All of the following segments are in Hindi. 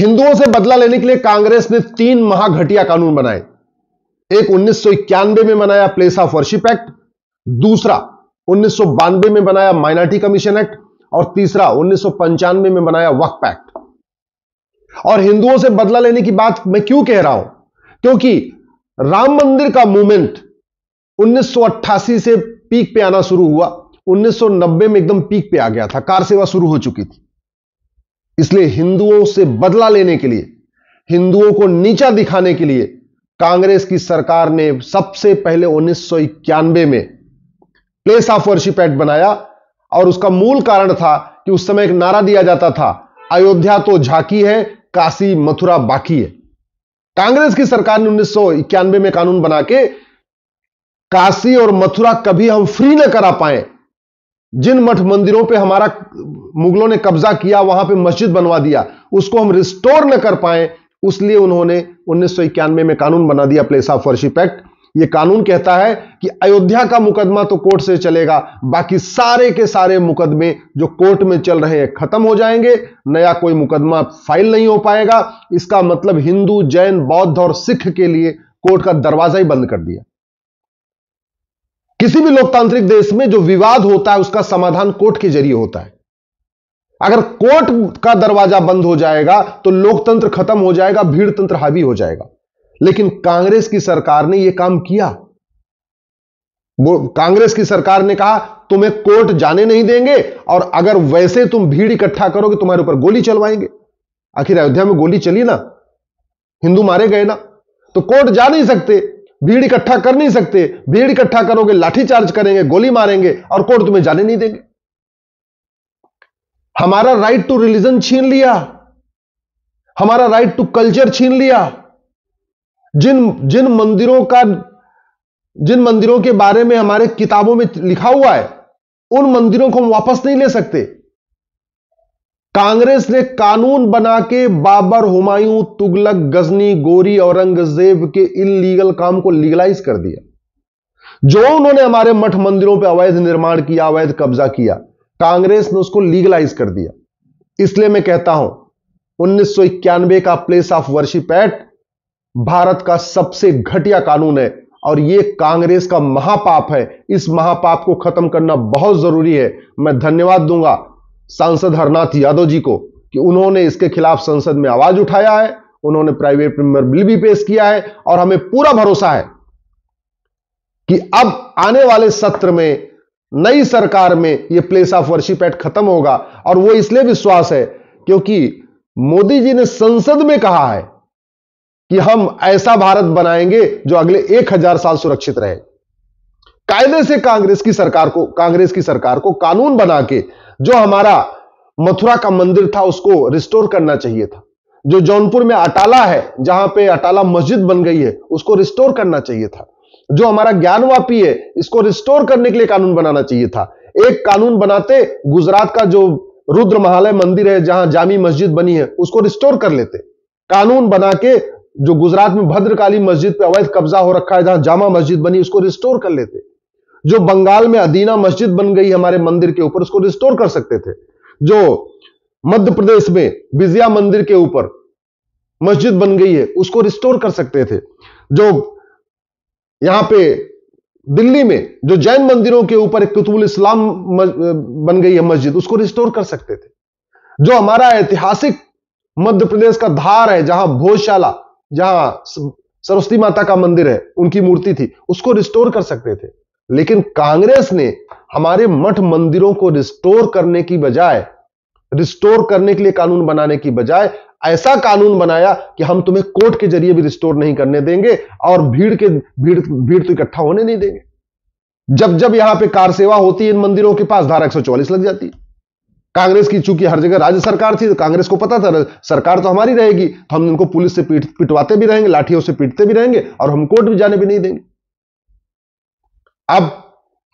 हिंदुओं से बदला लेने के लिए कांग्रेस ने तीन महाघटिया कानून बनाए एक उन्नीस में बनाया प्लेस ऑफ वर्शिप एक्ट दूसरा उन्नीस में बनाया माइनॉरिटी कमीशन एक्ट और तीसरा उन्नीस में बनाया वक्फ एक्ट और हिंदुओं से बदला लेने की बात मैं क्यों कह रहा हूं क्योंकि राम मंदिर का मूवमेंट 1988 से पीक पे आना शुरू हुआ 1990 में एकदम पीक पे आ गया था कार सेवा शुरू हो चुकी थी इसलिए हिंदुओं से बदला लेने के लिए हिंदुओं को नीचा दिखाने के लिए कांग्रेस की सरकार ने सबसे पहले उन्नीस में प्लेस ऑफ वर्शिप एक्ट बनाया और उसका मूल कारण था कि उस समय एक नारा दिया जाता था अयोध्या तो झाकी है काशी मथुरा बाकी है कांग्रेस की सरकार ने उन्नीस में कानून बना के काशी और मथुरा कभी हम फ्री न करा पाए जिन मठ मंदिरों पे हमारा मुगलों ने कब्जा किया वहां पे मस्जिद बनवा दिया उसको हम रिस्टोर न कर पाए उसलिए उन्होंने उन्नीस में कानून बना दिया प्लेस ऑफ वर्शिप एक्ट ये कानून कहता है कि अयोध्या का मुकदमा तो कोर्ट से चलेगा बाकी सारे के सारे मुकदमे जो कोर्ट में चल रहे हैं खत्म हो जाएंगे नया कोई मुकदमा फाइल नहीं हो पाएगा इसका मतलब हिंदू जैन बौद्ध और सिख के लिए कोर्ट का दरवाजा ही बंद कर दिया किसी भी लोकतांत्रिक देश में जो विवाद होता है उसका समाधान कोर्ट के जरिए होता है अगर कोर्ट का दरवाजा बंद हो जाएगा तो लोकतंत्र खत्म हो जाएगा भीड़ तंत्र हावी हो जाएगा लेकिन कांग्रेस की सरकार ने यह काम किया वो कांग्रेस की सरकार ने कहा तुम्हें कोर्ट जाने नहीं देंगे और अगर वैसे तुम भीड़ इकट्ठा करोगे तुम्हारे ऊपर गोली चलवाएंगे आखिर अयोध्या में गोली चली ना हिंदू मारे गए ना तो कोर्ट जा नहीं सकते भीड़ इकट्ठा कर नहीं सकते भीड़ इकट्ठा करोगे लाठीचार्ज करेंगे गोली मारेंगे और कोर्ट तुम्हें जाने नहीं देंगे हमारा राइट टू रिलीजन छीन लिया हमारा राइट टू कल्चर छीन लिया जिन जिन मंदिरों का जिन मंदिरों के बारे में हमारे किताबों में लिखा हुआ है उन मंदिरों को हम वापस नहीं ले सकते कांग्रेस ने कानून बना के बाबर हुमायूं तुगलक गजनी गोरी औरंगजेब के इलीगल काम को लीगलाइज कर दिया जो उन्होंने हमारे मठ मंदिरों पे अवैध निर्माण किया अवैध कब्जा किया कांग्रेस ने उसको लीगलाइज कर दिया इसलिए मैं कहता हूं उन्नीस का प्लेस ऑफ वर्शिप एक्ट भारत का सबसे घटिया कानून है और यह कांग्रेस का महापाप है इस महापाप को खत्म करना बहुत जरूरी है मैं धन्यवाद दूंगा सांसद हरनाथ यादव जी को कि उन्होंने इसके खिलाफ संसद में आवाज उठाया है उन्होंने प्राइवेट मेंबर बिल भी पेश किया है और हमें पूरा भरोसा है कि अब आने वाले सत्र में नई सरकार में यह प्लेस ऑफ वर्शिप एक्ट खत्म होगा और वो इसलिए विश्वास है क्योंकि मोदी जी ने संसद में कहा है कि हम ऐसा भारत बनाएंगे जो अगले एक हजार साल सुरक्षित रहे कायदे से कांग्रेस की सरकार को कांग्रेस की सरकार को कानून बना के जो हमारा मथुरा का मंदिर था उसको रिस्टोर करना चाहिए था जो जौनपुर में अटाला है जहां पे अटाला मस्जिद बन गई है उसको रिस्टोर करना चाहिए था जो हमारा ज्ञानवापी है इसको रिस्टोर करने के लिए कानून बनाना चाहिए था एक कानून बनाते गुजरात का जो रुद्र महालय मंदिर है जहां जामी मस्जिद बनी है उसको रिस्टोर कर लेते कानून बना के जो गुजरात में भद्रकाली मस्जिद पे अवैध कब्जा हो रखा है जहां जामा मस्जिद बनी उसको रिस्टोर कर लेते जो बंगाल में अदीना मस्जिद बन गई हमारे मंदिर के ऊपर उसको रिस्टोर कर सकते थे जो मध्य प्रदेश में बिजिया मंदिर के ऊपर मस्जिद बन गई है उसको रिस्टोर कर सकते थे जो यहां पे दिल्ली में जो जैन मंदिरों के ऊपर एक कुतुबुल इस्लाम बन गई है मस्जिद उसको रिस्टोर कर सकते थे जो हमारा ऐतिहासिक मध्य प्रदेश का धार है जहां भोजशाला जहां सरस्वती माता का मंदिर है उनकी मूर्ति थी उसको रिस्टोर कर सकते थे लेकिन कांग्रेस ने हमारे मठ मंदिरों को रिस्टोर करने की बजाय रिस्टोर करने के लिए कानून बनाने की बजाय ऐसा कानून बनाया कि हम तुम्हें कोर्ट के जरिए भी रिस्टोर नहीं करने देंगे और भीड़ के भीड़ भीड़ तो इकट्ठा होने नहीं देंगे जब जब यहां पे कार सेवा होती है इन मंदिरों के पास धारा एक लग जाती है कांग्रेस की चूंकि हर जगह राज्य सरकार थी तो कांग्रेस को पता था सरकार तो हमारी रहेगी तो हम इनको पुलिस से पीट पिटवाते भी रहेंगे लाठियों से पीटते भी रहेंगे और हम कोर्ट भी जाने भी नहीं देंगे अब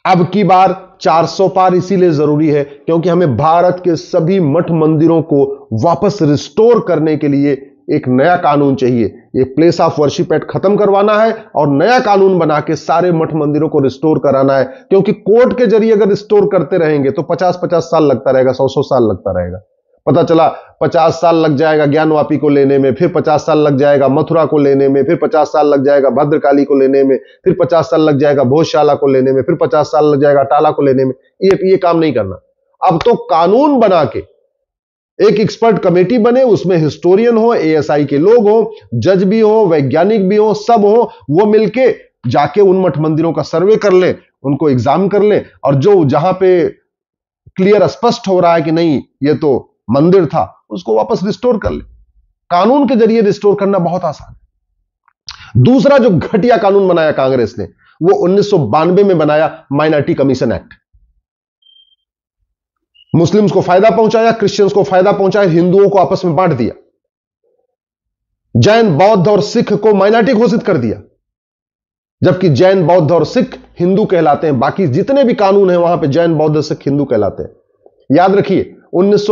अब की बार 400 पार इसीलिए जरूरी है क्योंकि हमें भारत के सभी मठ मंदिरों को वापस रिस्टोर करने के लिए एक नया कानून चाहिए ये प्लेस ऑफ वर्शिप एक्ट खत्म करवाना है और नया कानून बना के सारे मठ मंदिरों को रिस्टोर कराना है क्योंकि कोर्ट के जरिए अगर रिस्टोर करते रहेंगे तो 50-50 साल लगता रहेगा 100-100 साल लगता रहेगा पता चला पचास साल लग जाएगा ज्ञानवापी को लेने में फिर पचास साल लग जाएगा मथुरा को लेने में फिर पचास साल लग जाएगा भद्रकाली को लेने में फिर पचास साल लग जाएगा भोजशाला को लेने में फिर पचास साल लग जाएगा टाला को लेने में ये ये काम नहीं करना अब तो कानून बना के एक एक्सपर्ट कमेटी बने उसमें हिस्टोरियन हो एएसआई के लोग हो जज भी हो वैज्ञानिक भी हो सब हो वो मिलके जाके उन मठ मंदिरों का सर्वे कर ले उनको एग्जाम कर ले और जो जहां पे क्लियर स्पष्ट हो रहा है कि नहीं ये तो मंदिर था उसको वापस रिस्टोर कर ले कानून के जरिए रिस्टोर करना बहुत आसान है दूसरा जो घटिया कानून बनाया कांग्रेस ने वो उन्नीस में बनाया माइनॉरिटी कमीशन एक्ट मुस्लिम्स को फायदा पहुंचाया क्रिश्चियंस को फायदा पहुंचाया हिंदुओं को आपस में बांट दिया जैन बौद्ध और सिख को माइनॉरिटी घोषित कर दिया जबकि जैन बौद्ध और सिख हिंदू कहलाते हैं बाकी जितने भी कानून हैं वहां पे जैन बौद्ध सिख हिंदू कहलाते हैं याद रखिए उन्नीस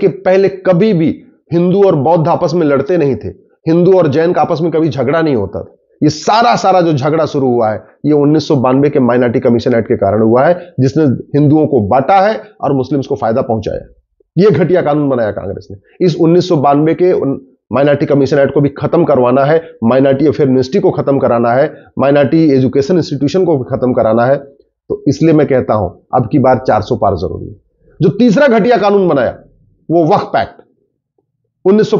के पहले कभी भी हिंदू और बौद्ध आपस में लड़ते नहीं थे हिंदू और जैन का आपस में कभी झगड़ा नहीं होता था ये सारा सारा जो झगड़ा शुरू हुआ है ये उन्नीस के माइनॉरिटी कमीशन एक्ट के कारण हुआ है जिसने हिंदुओं को बांटा है और मुस्लिम्स को फायदा पहुंचाया ये घटिया कानून बनाया कांग्रेस ने इस उन्नीस के माइनॉरिटी कमीशन एक्ट को भी खत्म करवाना है माइनॉरिटी अफेयर मिनिस्ट्री को खत्म कराना है माइनॉरिटी एजुकेशन इंस्टीट्यूशन को भी खत्म कराना है तो इसलिए मैं कहता हूं अब की बार 400 पार जरूरी है जो तीसरा घटिया कानून बनाया वो वक्फ पैक्ट उन्नीस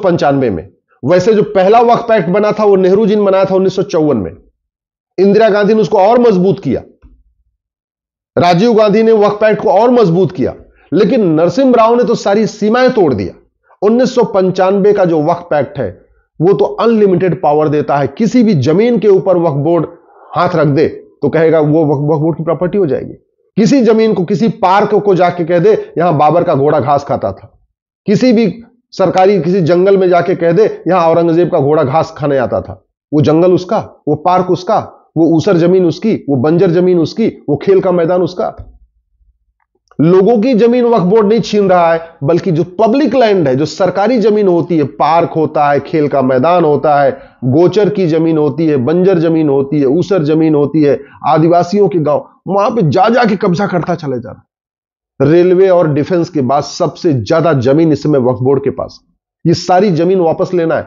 में वैसे जो पहला वक्फ पैक्ट बना था वो नेहरू जी ने बनाया था उन्नीस में इंदिरा गांधी ने उसको और मजबूत किया राजीव गांधी ने वक्फ पैक्ट को और मजबूत किया लेकिन नरसिंह राव ने तो सारी सीमाएं तोड़ दिया उन्नीस का जो वक्फ पैक्ट है वो तो अनलिमिटेड पावर देता है किसी भी जमीन के ऊपर वक्फ बोर्ड हाथ रख दे तो कहेगा वो वक्फ बोर्ड की प्रॉपर्टी हो जाएगी किसी जमीन को किसी पार्क को जाके कह दे यहां बाबर का घोड़ा घास खाता था किसी भी सरकारी किसी जंगल में जाके कह दे यहां औरंगजेब का घोड़ा घास खाने आता था वो जंगल उसका वो पार्क उसका वो ऊसर जमीन उसकी वो बंजर जमीन उसकी वो खेल का मैदान उसका लोगों की जमीन वक्फ बोर्ड नहीं छीन रहा है बल्कि जो पब्लिक लैंड है जो सरकारी जमीन होती है पार्क होता है खेल का मैदान होता है गोचर की जमीन होती है बंजर जमीन होती है ऊसर जमीन होती है आदिवासियों के गांव वहां पे जा जा के कब्जा करता चले जा रहा रेलवे और डिफेंस के बाद सबसे ज्यादा जमीन इस समय वक्फ बोर्ड के पास ये सारी जमीन वापस लेना है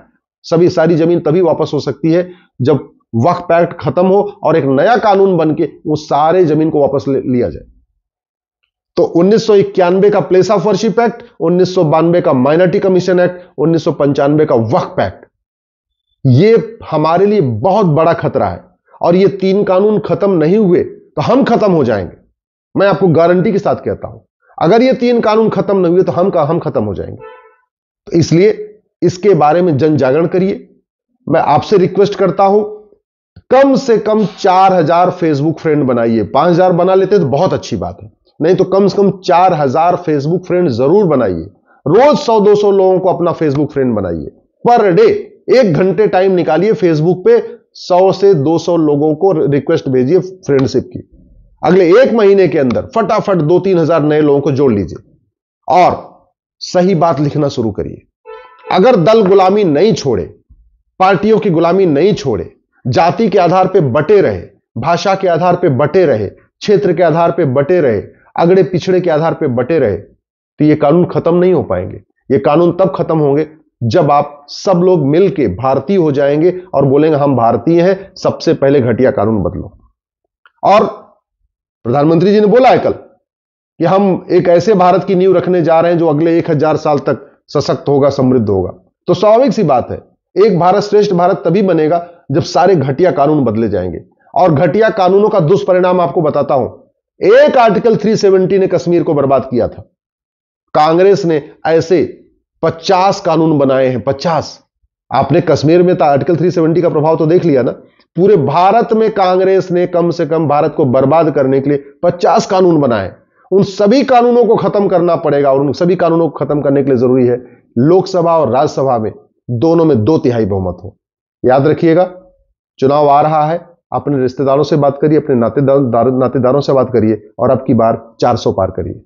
सभी सारी जमीन तभी वापस हो सकती है जब वक्फ एक्ट खत्म हो और एक नया कानून बन के वो सारे जमीन को वापस ले लिया जाए तो इक्यानवे का प्लेस ऑफ वर्शिप एक्ट उन्नीस का माइनॉरिटी कमीशन एक्ट उन्नीस का वक्फ एक्ट ये हमारे लिए बहुत बड़ा खतरा है और ये तीन कानून खत्म नहीं हुए तो हम खत्म हो जाएंगे मैं आपको गारंटी के साथ कहता हूं अगर ये तीन कानून खत्म नहीं हुए तो हम का हम खत्म हो जाएंगे तो इसलिए इसके बारे में जन जागरण करिए मैं आपसे रिक्वेस्ट करता हूं कम से कम चार हजार फेसबुक फ्रेंड बनाइए पांच हजार बना लेते तो बहुत अच्छी बात है नहीं तो कम से कम चार हजार फेसबुक फ्रेंड जरूर बनाइए रोज सौ दो सौ लोगों को अपना फेसबुक फ्रेंड बनाइए पर डे एक घंटे टाइम निकालिए फेसबुक पे सौ से दो सौ लोगों को रिक्वेस्ट भेजिए फ्रेंडशिप की अगले एक महीने के अंदर फटाफट दो तीन हजार नए लोगों को जोड़ लीजिए और सही बात लिखना शुरू करिए अगर दल गुलामी नहीं छोड़े पार्टियों की गुलामी नहीं छोड़े जाति के आधार पर बटे रहे भाषा के आधार पर बटे रहे क्षेत्र के आधार पर बटे रहे अगड़े पिछड़े के आधार पर बटे रहे तो ये कानून खत्म नहीं हो पाएंगे ये कानून तब खत्म होंगे जब आप सब लोग मिलके भारतीय हो जाएंगे और बोलेंगे हम भारतीय हैं सबसे पहले घटिया कानून बदलो और प्रधानमंत्री जी ने बोला है कल कि हम एक ऐसे भारत की नींव रखने जा रहे हैं जो अगले एक हजार साल तक सशक्त होगा समृद्ध होगा तो स्वाभाविक सी बात है एक भारत श्रेष्ठ भारत तभी बनेगा जब सारे घटिया कानून बदले जाएंगे और घटिया कानूनों का दुष्परिणाम आपको बताता हूं एक आर्टिकल 370 ने कश्मीर को बर्बाद किया था कांग्रेस ने ऐसे 50 कानून बनाए हैं 50 आपने कश्मीर में था तो आर्टिकल 370 का प्रभाव तो देख लिया ना पूरे भारत में कांग्रेस ने कम से कम भारत को बर्बाद करने के लिए 50 कानून बनाए उन सभी कानूनों को खत्म करना पड़ेगा और उन सभी कानूनों को खत्म करने के लिए जरूरी है लोकसभा और राज्यसभा में दोनों में दो तिहाई बहुमत हो याद रखिएगा चुनाव आ रहा है अपने रिश्तेदारों से बात करिए अपने नातेदार नातेदारों से बात करिए और आपकी बार 400 पार करिए